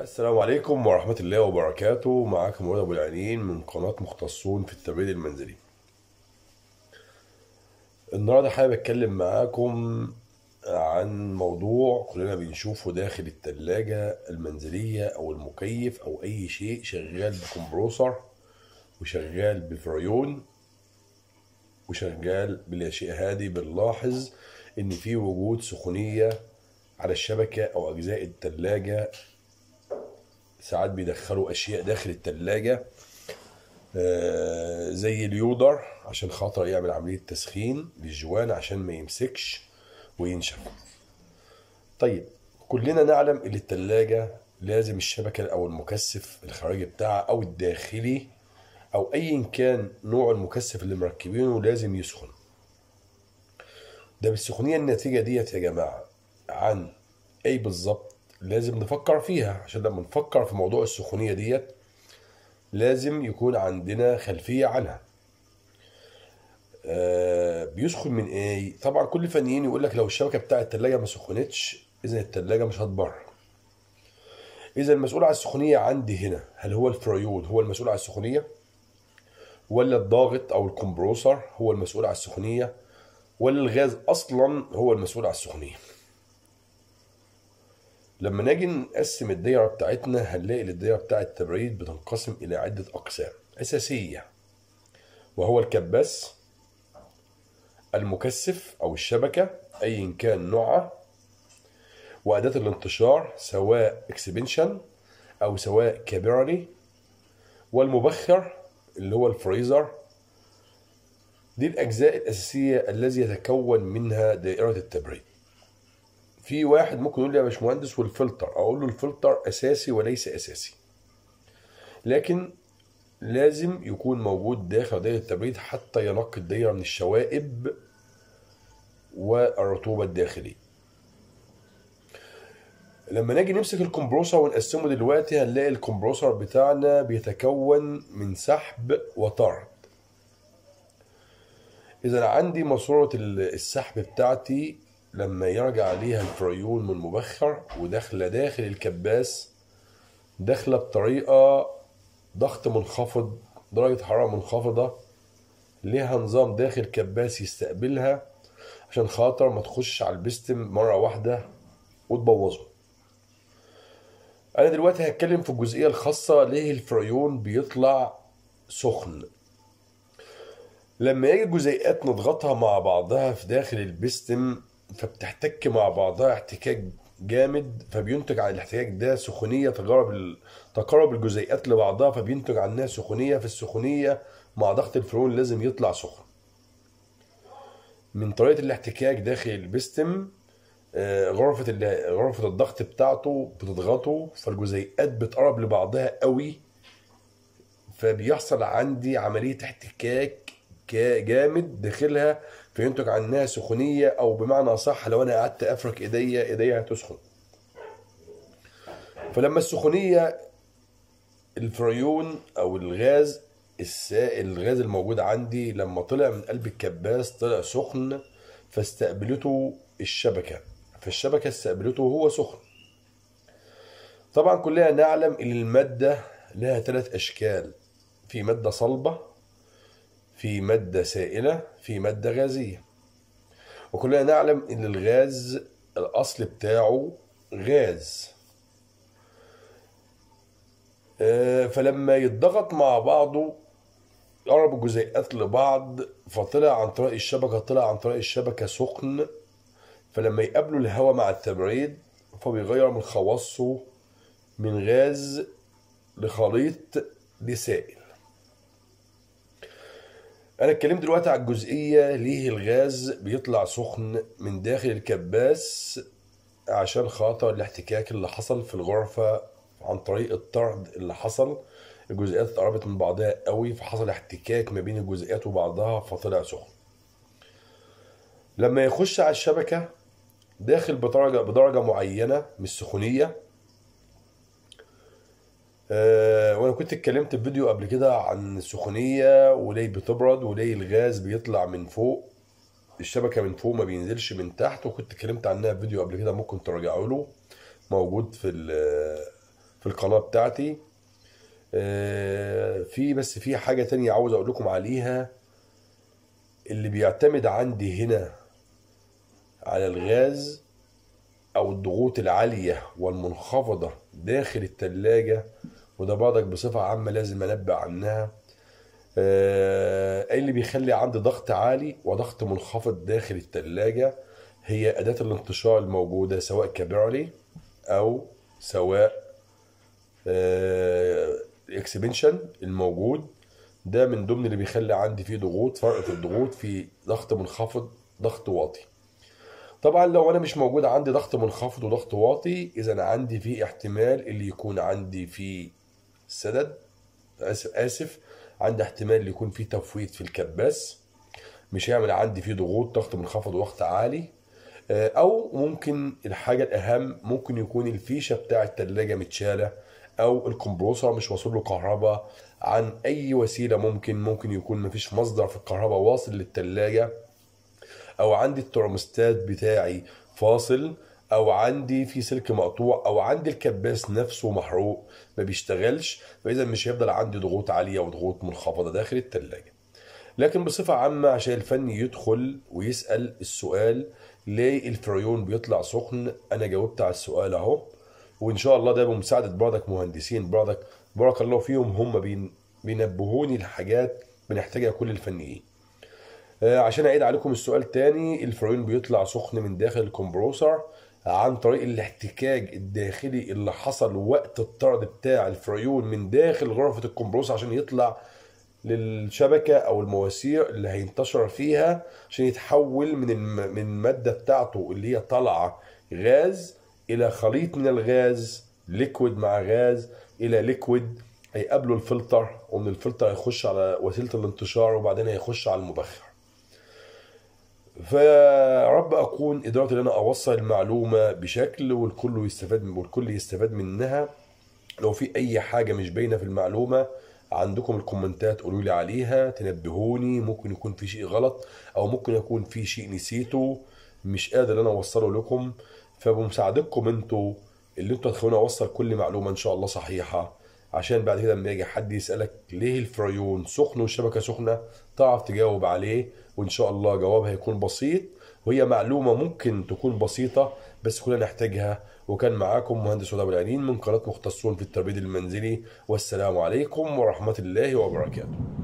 السلام عليكم ورحمة الله وبركاته معاكم مراد أبو العينين من قناة مختصون في التبريد المنزلي النهاردة حابب أتكلم معاكم عن موضوع كلنا بنشوفه داخل التلاجة المنزلية أو المكيف أو أي شيء شغال بكمبروسر وشغال بفريون وشغال بالأشياء هذه هادي بنلاحظ إن في وجود سخونية على الشبكة أو أجزاء التلاجة ساعات بيدخلوا اشياء داخل التلاجة آه، زي اليودر عشان خاطر يعمل عملية تسخين للجوان عشان ما يمسكش وينشف طيب كلنا نعلم ان التلاجة لازم الشبكة او المكثف الخارجي بتاعها او الداخلي او ايا كان نوع المكثف اللي مركبينه لازم يسخن ده بالسخونية الناتجة ديت يا جماعة عن ايه بالظبط لازم نفكر فيها عشان لما نفكر في موضوع السخونية ديت لازم يكون عندنا خلفية عنها آه بيسخن من ايه طبعا كل فنيين يقول لك لو الشبكه بتاع التلاجه ما سخنتش اذا التلاجه مش هتبر اذا المسؤول عن السخونيه عندي هنا هل هو الفريود هو المسؤول عن السخونيه ولا الضاغط او الكمبروسر هو المسؤول عن السخونيه ولا الغاز اصلا هو المسؤول عن السخونيه لما نيجي نقسم الدايره بتاعتنا هنلاقي الدايره بتاعه التبريد بتنقسم الى عده اقسام اساسيه وهو الكباس المكثف او الشبكه ايا كان نوعها واداه الانتشار سواء اكسبنشن او سواء كابيرالي والمبخر اللي هو الفريزر دي الاجزاء الاساسيه الذي يتكون منها دائره التبريد في واحد ممكن يقول لي يا باشمهندس والفلتر اقول له الفلتر اساسي وليس اساسي لكن لازم يكون موجود داخل دايره التبريد حتى ينقي الدايره من الشوائب والرطوبه الداخليه لما نيجي نمسك الكمبروسر ونقسمه دلوقتي هنلاقي الكمبروسر بتاعنا بيتكون من سحب وطرد اذا عندي ماسوره السحب بتاعتي لما يرجع ليها الفريول من مبخر وداخله داخل الكباس داخله بطريقه ضغط منخفض درجه حراره منخفضه ليها نظام داخل كباس يستقبلها عشان خاطر ما تخش على البستم مره واحده وتبوظه انا دلوقتي هتكلم في الجزئيه الخاصه ليه الفريون بيطلع سخن لما يجي جزيئات نضغطها مع بعضها في داخل البستم فبتحتك مع بعضها احتكاك جامد فبينتج عن الاحتكاك ده سخونيه تجارب تقارب الجزيئات لبعضها فبينتج عنها سخونيه في السخونيه مع ضغط الفرون لازم يطلع سخن من طريقه الاحتكاك داخل البستم آه، غرفه غرفه الضغط بتاعته بتضغطه فالجزيئات بتقرب لبعضها قوي فبيحصل عندي عمليه احتكاك جامد داخلها فينتج عنها سخونيه او بمعنى صح لو انا قعدت افرك ايديا ايديا هتسخن فلما السخونيه الفريون او الغاز السائل الغاز الموجود عندي لما طلع من قلب الكباس طلع سخن فاستقبلته الشبكه فالشبكه استقبلته وهو سخن طبعا كلنا نعلم ان الماده لها ثلاث اشكال في ماده صلبه في مادة سائلة في مادة غازية وكلنا نعلم ان الغاز الاصل بتاعه غاز آه، فلما يتضغط مع بعضه يقرب الجزيئات لبعض فطلع عن طريق الشبكة طلع عن طريق الشبكة سخن فلما يقابلوا الهواء مع التبريد فبيغير من خواصه من غاز لخليط لسائل انا اتكلمت دلوقتي على الجزئيه ليه الغاز بيطلع سخن من داخل الكباس عشان خاطر الاحتكاك اللي حصل في الغرفه عن طريق الطرد اللي حصل الجزيئات اتقربت من بعضها قوي فحصل احتكاك ما بين الجزيئات وبعضها فطلع سخن لما يخش على الشبكه داخل بدرجه بدرجه معينه من السخونيه أه وانا كنت اتكلمت في فيديو قبل كده عن السخونيه وليه بتبرد وليه الغاز بيطلع من فوق الشبكه من فوق ما بينزلش من تحت وكنت اتكلمت عنها في فيديو قبل كده ممكن تراجعوا له موجود في في القناه بتاعتي أه في بس في حاجه تانية عاوز اقول لكم عليها اللي بيعتمد عندي هنا على الغاز او الضغوط العاليه والمنخفضه داخل التلاجة وده بعدك بصفة عامة لازم أنبه عنها آه، ايه اللي بيخلي عندي ضغط عالي وضغط منخفض داخل التلاجة هي أداة الانتشار الموجودة سواء كبرلي أو سواء الاكسبنشن آه، الموجود ده من ضمن اللي بيخلي عندي فيه ضغوط فرقة الضغوط في ضغط منخفض ضغط واطي طبعا لو انا مش موجود عندي ضغط منخفض وضغط واطي اذا عندي في احتمال اللي يكون عندي في السدد اسف اسف عندي احتمال يكون في تفويت في الكباس مش هيعمل عندي فيه ضغوط ضغط منخفض وضغط عالي آه، او ممكن الحاجه الاهم ممكن يكون الفيشه بتاع التلاجة متشاله او الكمبروسر مش واصل له كهرباء عن اي وسيله ممكن ممكن يكون مفيش مصدر في الكهرباء واصل للتلاجة او عندي الترمستات بتاعي فاصل او عندي في سلك مقطوع او عندي الكباس نفسه محروق ما بيشتغلش فاذا مش هيفضل عندي ضغوط عاليه وضغوط منخفضه داخل التلاجة لكن بصفه عامه عشان الفني يدخل ويسال السؤال ليه الفريون بيطلع سخن انا جاوبت على السؤال اهو وان شاء الله ده بمساعده بعضك مهندسين بعضك بارك الله فيهم هم بينبهوني لحاجات بنحتاجها كل الفنيين آه، عشان اعيد عليكم السؤال تاني الفريون بيطلع سخن من داخل الكمبروسر عن طريق الاحتكاك الداخلي اللي حصل وقت الطرد بتاع الفريون من داخل غرفة الكمبروس عشان يطلع للشبكة أو المواسير اللي هينتشر فيها عشان يتحول من الم... من المادة بتاعته اللي هي طالعة غاز إلى خليط من الغاز ليكويد مع غاز إلى ليكويد هيقابله الفلتر ومن الفلتر هيخش على وسيلة الانتشار وبعدين هيخش على المبخر فرب اكون قدرت ان انا اوصل المعلومه بشكل والكل يستفاد والكل يستفاد منها لو في اي حاجه مش باينه في المعلومه عندكم الكومنتات قولوا لي عليها تنبهوني ممكن يكون في شيء غلط او ممكن يكون في شيء نسيته مش قادر انا اوصله لكم فبمساعدتكم انتوا اللي انتوا هتخلوني اوصل كل معلومه ان شاء الله صحيحه عشان بعد كده لما يجي حد يسالك ليه الفريون سخن والشبكه سخنه تعرف تجاوب عليه وان شاء الله جوابها هيكون بسيط وهي معلومه ممكن تكون بسيطه بس كلنا نحتاجها وكان معاكم مهندس ولاد العينين من قناه مختصون في التربيد المنزلي والسلام عليكم ورحمه الله وبركاته